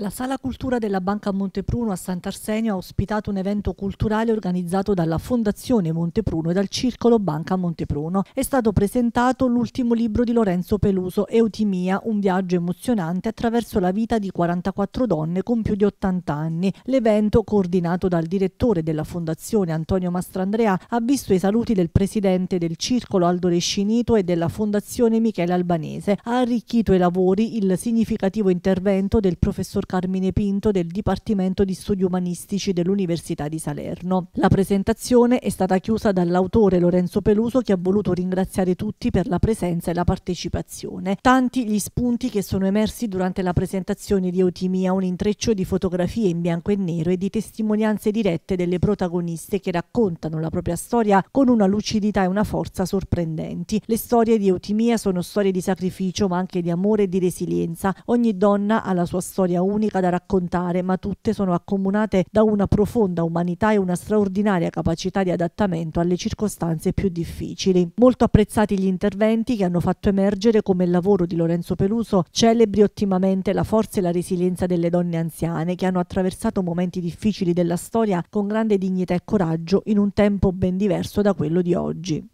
La Sala Cultura della Banca Montepruno a Sant'Arsenio ha ospitato un evento culturale organizzato dalla Fondazione Montepruno e dal Circolo Banca Montepruno. È stato presentato l'ultimo libro di Lorenzo Peluso, Eutimia, un viaggio emozionante attraverso la vita di 44 donne con più di 80 anni. L'evento, coordinato dal direttore della Fondazione Antonio Mastrandrea, ha visto i saluti del presidente del Circolo Aldo Rescinito e della Fondazione Michele Albanese. Ha arricchito i lavori il significativo intervento del professor Carmine Pinto del Dipartimento di Studi Umanistici dell'Università di Salerno. La presentazione è stata chiusa dall'autore Lorenzo Peluso che ha voluto ringraziare tutti per la presenza e la partecipazione. Tanti gli spunti che sono emersi durante la presentazione di Eutimia, un intreccio di fotografie in bianco e nero e di testimonianze dirette delle protagoniste che raccontano la propria storia con una lucidità e una forza sorprendenti. Le storie di Eutimia sono storie di sacrificio ma anche di amore e di resilienza. Ogni donna ha la sua storia unica unica da raccontare, ma tutte sono accomunate da una profonda umanità e una straordinaria capacità di adattamento alle circostanze più difficili. Molto apprezzati gli interventi che hanno fatto emergere come il lavoro di Lorenzo Peluso celebri ottimamente la forza e la resilienza delle donne anziane che hanno attraversato momenti difficili della storia con grande dignità e coraggio in un tempo ben diverso da quello di oggi.